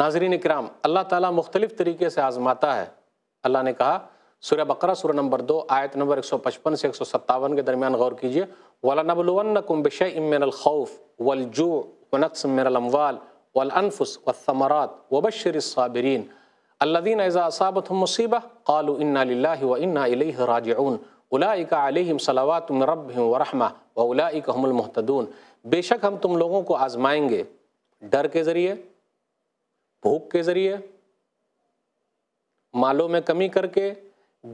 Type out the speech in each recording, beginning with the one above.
नाजरीन कराम अल्लाह ताला मुख्तलिफ़ तरीके से आज़माता है अल्लाह ने कहा सूर्य बकरा सूर्य नंबर दो आयत नंबर एक सौ पचपन से एक सौ सत्तावन के दरमियान गौर कीजिए वाला नबलवन कुम्बिश इमिनखौफ वलजू वनक्स मिनलमवाल वलअनफुस वसमरात वबशर साबरीन अल्लादीन एज़ासाबत मुसीबा कालू इन्ना व इन्ना राजऊन उलाइका अलहिम सलावात रब वरहमा व उलाइक हमलमहतदून बेशक हम तुम लोगों को आजमाएंगे डर के ज़रिए भूख के जरिए मालों में कमी करके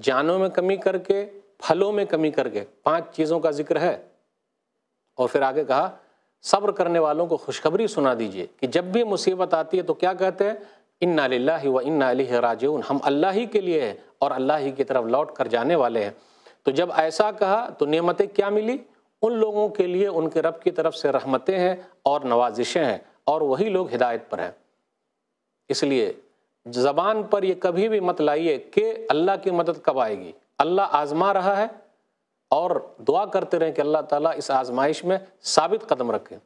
जानों में कमी करके फलों में कमी करके पांच चीज़ों का जिक्र है और फिर आगे कहा सब्र करने वालों को खुशखबरी सुना दीजिए कि जब भी मुसीबत आती है तो क्या कहते हैं इन्ना लाला व इन्ना राज हम अल्लाह ही के लिए हैं और अल्लाह ही की तरफ लौट कर जाने वाले हैं तो जब ऐसा कहा तो नियमतें क्या मिली उन लोगों के लिए उनके रब की तरफ से रहमतें हैं और नवाजिशें हैं और वही लोग हिदायत पर हैं इसलिए ज़बान पर ये कभी भी मत लाइए कि अल्लाह की मदद कब आएगी अल्लाह आज़मा रहा है और दुआ करते रहें कि अल्लाह ताला इस आजमाइश में साबित कदम रखें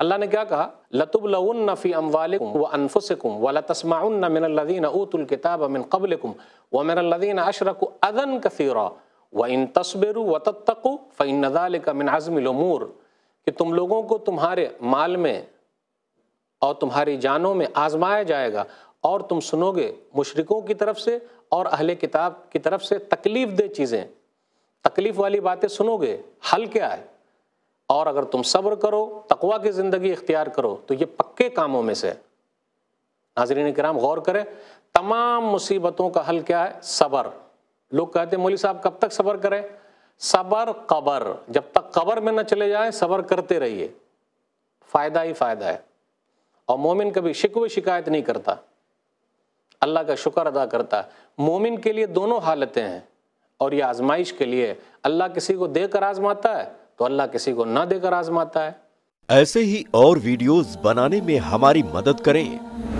अल्लाह ने क्या कहा लतुब लफ़ी अम अम्वाल व अनफुसकुम व लतस्माउन मिनल्लिन ऊतुल किताब मिन कबलकुम व मिनल्लिन अशरक अदन कसीरा व इन तस्बिर व तत्तु फ़ैन नज़ाल का मिन उमूर कि तुम लोगों को तुम्हारे माल में और तुम्हारी जानों में आजमाया जाएगा और तुम सुनोगे मुशरकों की तरफ से और अहले किताब की तरफ से तकलीफ दे चीज़ें तकलीफ वाली बातें सुनोगे हल क्या है और अगर तुम सब्र करो तकवा की ज़िंदगी इख्तियार करो तो ये पक्के कामों में से नाजरीन कराम गौर करें तमाम मुसीबतों का हल क्या है सबर लोग कहते हैं मोली साहब कब तक सबर करें सबर कबर जब तक कबर में न चले जाए सबर करते रहिए फ़ायदा ही फ़ायदा है और मोमिन कभी शिकव शिकायत नहीं करता अल्लाह का शुक्र अदा करता है मोमिन के लिए दोनों हालतें हैं और ये आजमाइश के लिए अल्लाह किसी को देकर आजमाता है तो अल्लाह किसी को ना देकर आजमाता है ऐसे ही और वीडियोस बनाने में हमारी मदद करें